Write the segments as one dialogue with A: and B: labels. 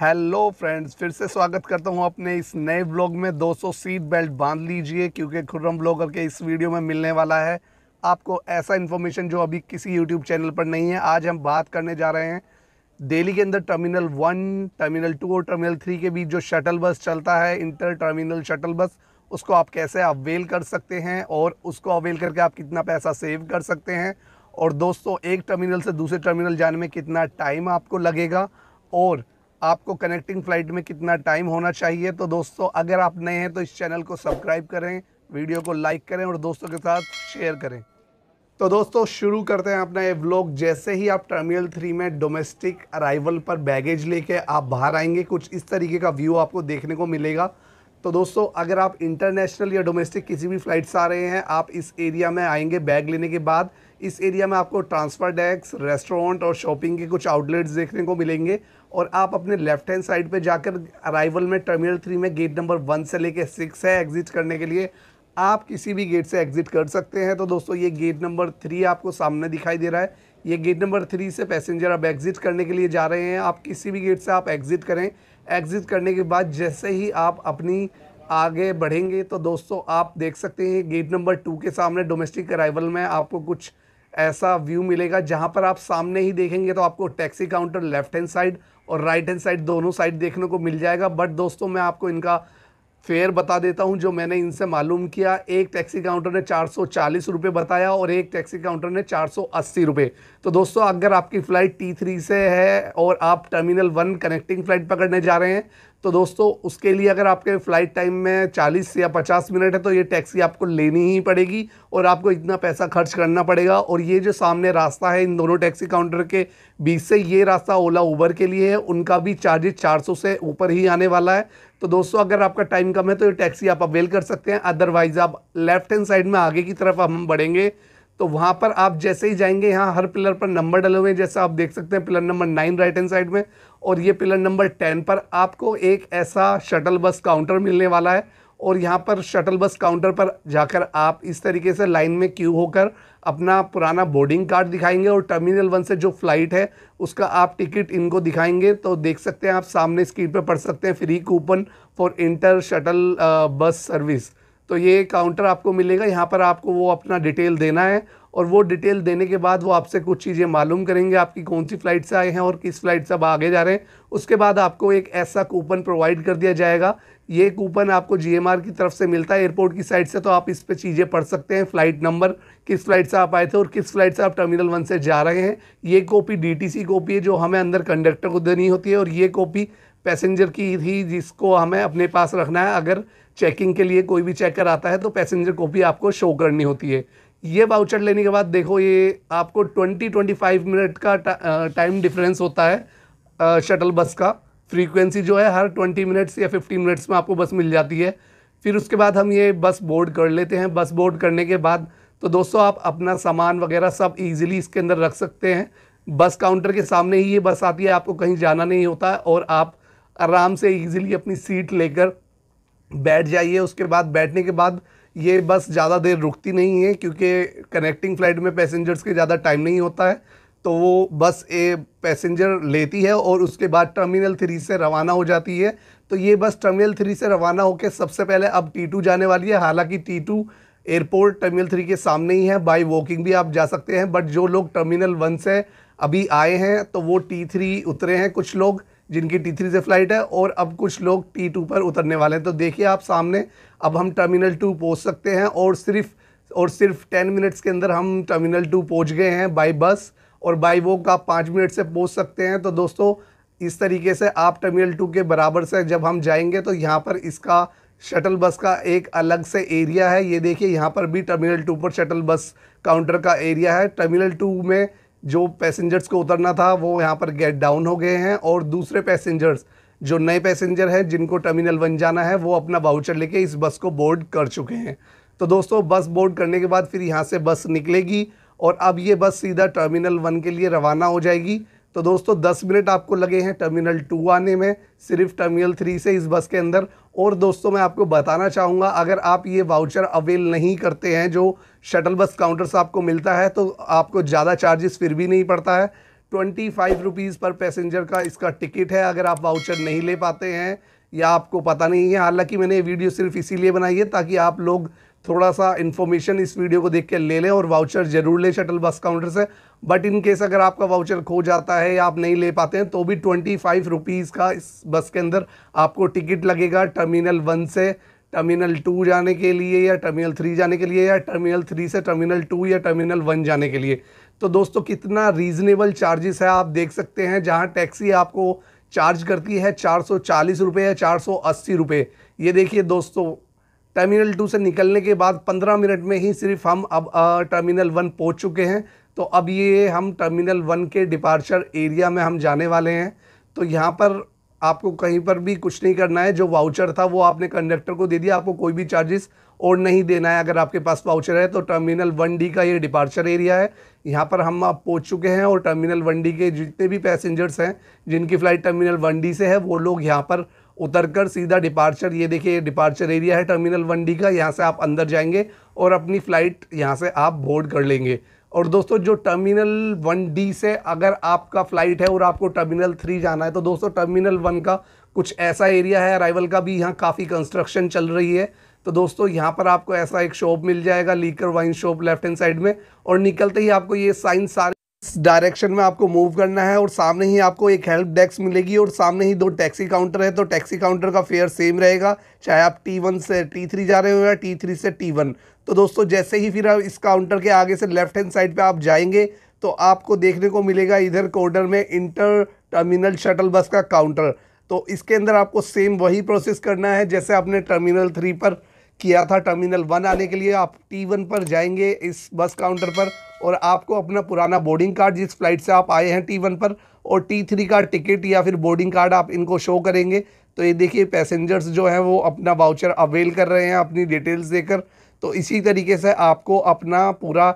A: hello friends फिर से स्वागत करता हूं अपने इस नए ब्लॉग में 200 सीट बेल्ट बांध लीजिए क्योंकि खुर्रम ब्लॉगर के इस वीडियो में मिलने वाला है आपको ऐसा इन्फॉर्मेशन जो अभी किसी यूट्यूब चैनल पर नहीं है आज हम बात करने जा रहे हैं दिल्ली के अंदर टर्मिनल वन टर्मिनल टू और टर्मिनल थ्री के बीच जो शटल बस चलता है इंटर टर्मिनल शटल बस उसको आप कैसे अवेल कर सकते हैं और उसको अवेल करके आप कितना पैसा सेव कर सकते हैं और दोस्तों एक टर्मिनल से दूसरे टर्मिनल जाने में कितना टाइम आपको लगेगा और आपको कनेक्टिंग फ़्लाइट में कितना टाइम होना चाहिए तो दोस्तों अगर आप नए हैं तो इस चैनल को सब्सक्राइब करें वीडियो को लाइक करें और दोस्तों के साथ शेयर करें तो दोस्तों शुरू करते हैं अपना ये ब्लॉग जैसे ही आप टर्मिनल थ्री में डोमेस्टिक अराइवल पर बैगेज लेके आप बाहर आएंगे कुछ इस तरीके का व्यू आपको देखने को मिलेगा तो दोस्तों अगर आप इंटरनेशनल या डोमेस्टिक किसी भी फ्लाइट से आ रहे हैं आप इस एरिया में आएंगे बैग लेने के बाद इस एरिया में आपको ट्रांसफ़र डेस्क रेस्टोरेंट और शॉपिंग के कुछ आउटलेट्स देखने को मिलेंगे और आप अपने लेफ्ट हैंड साइड पे जाकर अराइवल में टर्मिनल थ्री में गेट नंबर वन से लेके सिक्स है एग्ज़िट करने के लिए आप किसी भी गेट से एग्ज़िट कर सकते हैं तो दोस्तों ये गेट नंबर थ्री आपको सामने दिखाई दे रहा है ये गेट नंबर थ्री से पैसेंजर अब एग्ज़िट करने के लिए जा रहे हैं आप किसी भी गेट से आप एग्ज़िट करें एग्ज़िट करने के बाद जैसे ही आप अपनी आगे बढ़ेंगे तो दोस्तों आप देख सकते हैं गेट नंबर टू के सामने डोमेस्टिक अराइवल में आपको कुछ ऐसा व्यू मिलेगा जहाँ पर आप सामने ही देखेंगे तो आपको taxi counter left hand side और राइट हैंड साइड दोनों साइड देखने को मिल जाएगा बट दोस्तों मैं आपको इनका फेयर बता देता हूं जो मैंने इनसे मालूम किया एक टैक्सी काउंटर ने चार सौ बताया और एक टैक्सी काउंटर ने चार सौ तो दोस्तों अगर आपकी फ़्लाइट टी थ्री से है और आप टर्मिनल वन कनेक्टिंग फ़्लाइट पकड़ने जा रहे हैं तो दोस्तों उसके लिए अगर आपके फ़्लाइट टाइम में 40 या 50 मिनट है तो ये टैक्सी आपको लेनी ही पड़ेगी और आपको इतना पैसा खर्च करना पड़ेगा और ये जो सामने रास्ता है इन दोनों टैक्सी काउंटर के बीच से ये रास्ता ओला उबर के लिए है उनका भी चार्जेज 400 से ऊपर ही आने वाला है तो दोस्तों अगर आपका टाइम कम है तो ये टैक्सी आप अवेल कर सकते हैं अदरवाइज़ आप लेफ्ट हैंड साइड में आगे की तरफ हम बढ़ेंगे तो वहाँ पर आप जैसे ही जाएंगे यहाँ हर पिलर पर नंबर डले हुए हैं जैसा आप देख सकते हैं pillar number nine right hand side में और ये पिलर नंबर टेन पर आपको एक ऐसा शटल बस काउंटर मिलने वाला है और यहाँ पर शटल बस काउंटर पर जाकर आप इस तरीके से लाइन में क्यू होकर अपना पुराना बोर्डिंग कार्ड दिखाएंगे और टर्मिनल वन से जो फ्लाइट है उसका आप टिकट इनको दिखाएंगे तो देख सकते हैं आप सामने स्क्रीन पर पढ़ सकते हैं free coupon for inter shuttle bus service तो ये काउंटर आपको मिलेगा यहाँ पर आपको वो अपना डिटेल देना है और वो डिटेल देने के बाद वो आपसे कुछ चीज़ें मालूम करेंगे आपकी कौन सी फ़्लाइट से आए हैं और किस फ़्लाइट से आप आगे जा रहे हैं उसके बाद आपको एक ऐसा कूपन प्रोवाइड कर दिया जाएगा ये कूपन आपको जीएमआर की तरफ से मिलता है एयरपोर्ट की साइड से तो आप इस पर चीज़ें पढ़ सकते हैं फ़्लाइट नंबर किस फ़्लाइट से आप आए थे और किस फ़्लाइट से आप टर्मिनल वन से जा रहे हैं ये कॉपी डी कॉपी है जो हमें अंदर कंडक्टर को देनी होती है और ये कॉपी पैसेंजर की थी जिसको हमें अपने पास रखना है अगर चेकिंग के लिए कोई भी चेकर आता है तो पैसेंजर को भी आपको शो करनी होती है ये वाउचर लेने के बाद देखो ये आपको 20-25 मिनट का टाइम डिफरेंस होता है शटल बस का फ्रीक्वेंसी जो है हर 20 मिनट्स या 15 मिनट्स में आपको बस मिल जाती है फिर उसके बाद हम ये बस बोर्ड कर लेते हैं बस बोर्ड करने के बाद तो दोस्तों आप अपना सामान वगैरह सब ईजिली इसके अंदर रख सकते हैं बस काउंटर के सामने ही ये बस आती है आपको कहीं जाना नहीं होता और आप आराम से ईजिली अपनी सीट लेकर बैठ जाइए उसके बाद बैठने के बाद ये बस ज़्यादा देर रुकती नहीं है क्योंकि कनेक्टिंग फ़्लाइट में पैसेंजर्स के ज़्यादा टाइम नहीं होता है तो वो बस ए पैसेंजर लेती है और उसके बाद टर्मिनल थ्री से रवाना हो जाती है तो ये बस टर्मिनल थ्री से रवाना होकर सबसे पहले अब टी टू जाने वाली है हालांकि T two airport terminal three के सामने ही है बाई वॉकिंग भी आप जा सकते हैं बट जो लोग टर्मिनल वन से अभी आए हैं तो वो टी थ्री उतरे हैं कुछ लोग जिनकी टी थ्री से फ़्लाइट है और अब कुछ लोग टी टू पर उतरने वाले हैं तो देखिए आप सामने अब हम टर्मिनल टू पहुँच सकते हैं और सिर्फ और सिर्फ टेन मिनट्स के अंदर हम टर्मिनल टू पहुँच गए हैं बाई बस और बाई वो आप पाँच मिनट से पहुँच सकते हैं तो दोस्तों इस तरीके से आप टर्मिनल टू के बराबर से जब हम जाएंगे तो यहाँ पर इसका शटल बस का एक अलग से एरिया है ये देखिए यहाँ पर भी टर्मिनल टू पर शटल बस काउंटर का एरिया है टर्मिनल टू में जो पैसेंजर्स को उतरना था वो यहाँ पर गेट डाउन हो गए हैं और दूसरे पैसेंजर्स जो नए पैसेंजर हैं जिनको टर्मिनल वन जाना है वो अपना बाउचर लेके इस बस को बोर्ड कर चुके हैं तो दोस्तों बस बोर्ड करने के बाद फिर यहाँ से बस निकलेगी और अब ये बस सीधा टर्मिनल वन के लिए रवाना हो जाएगी तो दोस्तों दस मिनट आपको लगे हैं टर्मिनल टू आने में सिर्फ टर्मिनल थ्री से इस बस के अंदर और दोस्तों मैं आपको बताना चाहूँगा अगर आप ये वाउचर अवेल नहीं करते हैं जो शटल बस काउंटर से आपको मिलता है तो आपको ज़्यादा चार्जेस फिर भी नहीं पड़ता है ट्वेंटी फाइव रुपीज़ पर पैसेंजर का इसका टिकट है अगर आप वाउचर नहीं ले पाते हैं या आपको पता नहीं है हालांकि मैंने ये वीडियो सिर्फ इसीलिए बनाई है ताकि आप लोग थोड़ा सा इन्फॉर्मेशन इस वीडियो को देख के ले लें और वाउचर जरूर लें शटल बस काउंटर से बट इन केस अगर आपका वाउचर खो जाता है या आप नहीं ले पाते हैं तो भी ट्वेंटी फाइव रुपीज़ का इस बस के अंदर आपको टिकट लगेगा टर्मिनल वन से टर्मिनल टू जाने के लिए या टर्मिनल थ्री जाने के लिए या टर्मिनल थ्री से टर्मिनल टू या टर्मिनल वन जाने के लिए तो दोस्तों कितना रीज़नेबल चार्जेस है आप देख सकते हैं जहाँ टैक्सी आपको चार्ज करती है चार सौ चालीस रुपये या चार सौ अस्सी रुपये ये देखिए दोस्तों टर्मिनल टू से निकलने के बाद पंद्रह मिनट में ही सिर्फ हम अब टर्मिनल वन पहुँच चुके हैं तो अब ये हम टर्मिनल वन के डिपार्चर एरिया में हम जाने वाले हैं तो यहाँ पर आपको कहीं पर भी कुछ नहीं करना है जो वाउचर था वो आपने कंडक्टर को दे दिया आपको कोई भी चार्जेस और नहीं देना है अगर आपके पास वाउचर है तो टर्मिनल वन डी का ये डिपार्चर एरिया है यहाँ पर हम आप पहुँच चुके हैं और टर्मिनल वन डी के जितने भी पैसेंजर्स हैं जिनकी फ़्लाइट टर्मिनल वन डी से है वो लोग यहाँ पर उतरकर सीधा डिपार्चर ये देखिए डिपार्चर एरिया है टर्मिनल वन डी का यहाँ से आप अंदर जाएंगे और अपनी फ़्लाइट यहाँ से आप बोर्ड कर लेंगे और दोस्तों जो टर्मिनल वन डी से अगर आपका फ़्लाइट है और आपको टर्मिनल थ्री जाना है तो दोस्तों टर्मिनल वन का कुछ ऐसा एरिया है अराइवल का भी यहाँ काफ़ी कंस्ट्रक्शन चल रही है तो दोस्तों यहाँ पर आपको ऐसा एक शॉप मिल जाएगा liquor wine shop left hand side में और निकलते ही आपको ये साइन सारे डायरेक्शन में आपको मूव करना है और सामने ही आपको एक हेल्प डेस्क मिलेगी और सामने ही दो टैक्सी काउंटर है तो टैक्सी काउंटर का फेयर सेम रहेगा चाहे आप टी वन से टी थ्री जा रहे हो या टी थ्री से टी वन तो दोस्तों जैसे ही फिर इस काउंटर के आगे से लेफ्ट हैंड साइड पर आप जाएंगे तो आपको देखने को मिलेगा इधर कॉर्डर में इंटर टर्मिनल शटल बस का काउंटर तो इसके अंदर आपको सेम वही प्रोसेस करना है जैसे आपने टर्मिनल थ्री पर किया था टर्मिनल वन आने के लिए आप टी वन पर जाएंगे इस बस काउंटर पर और आपको अपना पुराना बोर्डिंग कार्ड जिस फ्लाइट से आप आए हैं टी वन पर और टी थ्री का टिकट या फिर बोर्डिंग कार्ड आप इनको शो करेंगे तो ये देखिए पैसेंजर्स जो हैं वो अपना वाउचर अवेल कर रहे हैं अपनी डिटेल्स देकर तो इसी तरीके से आपको अपना पूरा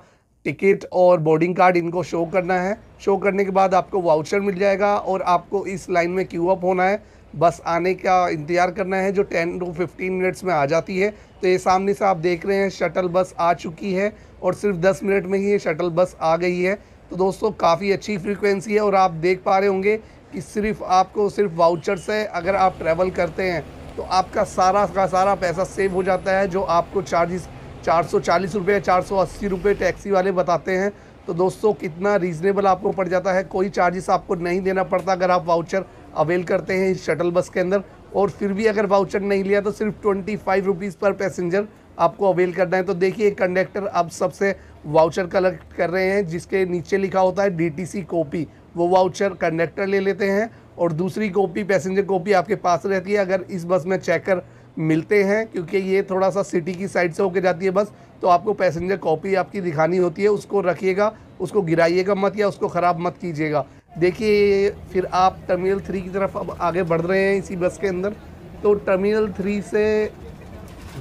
A: टिकट और बोर्डिंग कार्ड इनको शो करना है शो करने के बाद आपको वाउचर मिल जाएगा और आपको इस लाइन में क्यू अप होना है बस आने का इंतज़ार करना है जो टेन टू फिफ्टीन मिनट्स में आ जाती है तो ये सामने से आप देख रहे हैं शटल बस आ चुकी है और सिर्फ दस मिनट में ही ये शटल बस आ गई है तो दोस्तों काफ़ी अच्छी फ्रीक्वेंसी है और आप देख पा रहे होंगे कि सिर्फ आपको सिर्फ वाउचर से अगर आप ट्रैवल करते हैं तो आपका सारा का सारा पैसा सेव हो जाता है जो आपको चार्जिस चार सौ चालीस रुपये चार सौ अस्सी रुपये टैक्सी वाले बताते हैं तो दोस्तों कितना रीज़नेबल आपको पड़ जाता है कोई चार्जेस आपको नहीं देना पड़ता अगर आप वाउचर अवेल करते हैं इस शटल बस के अंदर और फिर भी अगर वाउचर नहीं लिया तो सिर्फ ट्वेंटी फाइव रुपीज़ पर पैसेंजर आपको अवेल करना है तो देखिए कंडक्टर अब सबसे वाउचर कलेक्ट कर रहे हैं जिसके नीचे लिखा होता है डीटीसी कॉपी वो वाउचर कंडक्टर ले लेते हैं और दूसरी कॉपी पैसेंजर कॉपी आपके पास रहती है अगर इस बस में चेकर मिलते हैं क्योंकि ये थोड़ा सा सिटी की साइड से होकर जाती है बस तो आपको पैसेंजर कॉपी आपकी दिखानी होती है उसको रखिएगा उसको गिराइएगा मत या उसको ख़राब मत कीजिएगा देखिए फिर आप टर्मिनल थ्री की तरफ अब आगे बढ़ रहे हैं इसी बस के अंदर तो टर्मिनल थ्री से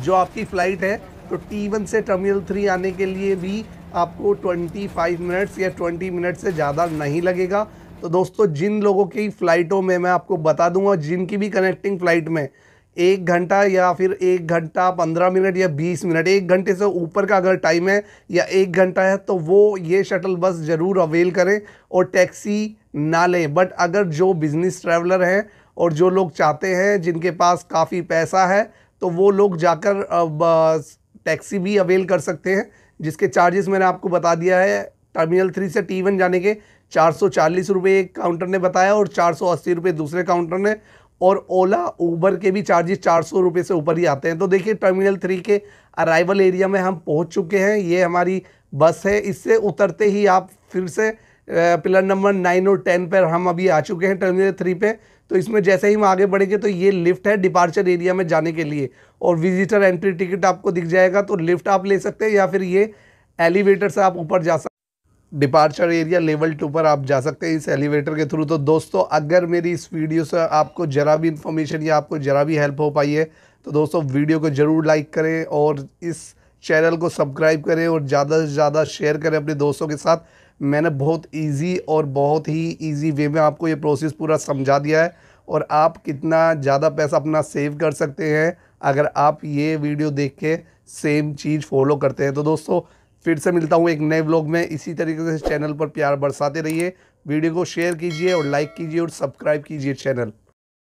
A: जो आपकी फ़्लाइट है तो टी वन से टर्मिनल थ्री आने के लिए भी आपको 25 मिनट्स या 20 मिनट से ज़्यादा नहीं लगेगा तो दोस्तों जिन लोगों की फ़्लाइटों में मैं आपको बता दूंगा जिनकी भी कनेक्टिंग फ़्लाइट में एक घंटा या फिर एक घंटा पंद्रह मिनट या बीस मिनट एक घंटे से ऊपर का अगर टाइम है या एक घंटा है तो वो ये शटल बस ज़रूर अवेल करें और टैक्सी ना लें बट अगर जो बिज़नेस ट्रैवलर हैं और जो लोग चाहते हैं जिनके पास काफ़ी पैसा है तो वो लोग जाकर टैक्सी भी अवेल कर सकते हैं जिसके चार्जेस मैंने आपको बता दिया है टर्मिनल थ्री से टी वन जाने के चार सौ चालीस रुपये एक काउंटर ने बताया और चार सौ अस्सी रुपये दूसरे काउंटर ने और ओला ऊबर के भी चार्जेस चार सौ रुपये से ऊपर ही आते हैं तो देखिए टर्मिनल थ्री के अराइवल एरिया में हम पहुंच चुके हैं ये हमारी बस है इससे उतरते ही आप फिर से पिलर नंबर नाइन और टेन पर हम अभी आ चुके हैं टर्मिनल थ्री पे तो इसमें जैसे ही हम आगे बढ़ेंगे तो ये लिफ्ट है डिपार्चर एरिया में जाने के लिए और विजिटर एंट्री टिकट आपको दिख जाएगा तो लिफ्ट आप ले सकते हैं या फिर ये एलिवेटर से आप ऊपर जा सकते डिपार्चर एरिया लेवल टू पर आप जा सकते हैं इस एलिवेटर के थ्रू तो दोस्तों अगर मेरी इस वीडियो से आपको ज़रा भी इन्फॉर्मेशन या आपको ज़रा भी हेल्प हो पाई है तो दोस्तों वीडियो को ज़रूर लाइक करें और इस चैनल को सब्सक्राइब करें और ज़्यादा से ज़्यादा शेयर करें अपने दोस्तों के साथ मैंने बहुत इजी और बहुत ही इजी वे में आपको ये प्रोसेस पूरा समझा दिया है और आप कितना ज़्यादा पैसा अपना सेव कर सकते हैं अगर आप ये वीडियो देख के सेम चीज़ फॉलो करते हैं तो दोस्तों फिर से मिलता हूँ एक नए व्लॉग में इसी तरीके से चैनल पर प्यार बरसाते रहिए वीडियो को शेयर कीजिए और लाइक कीजिए और सब्सक्राइब कीजिए चैनल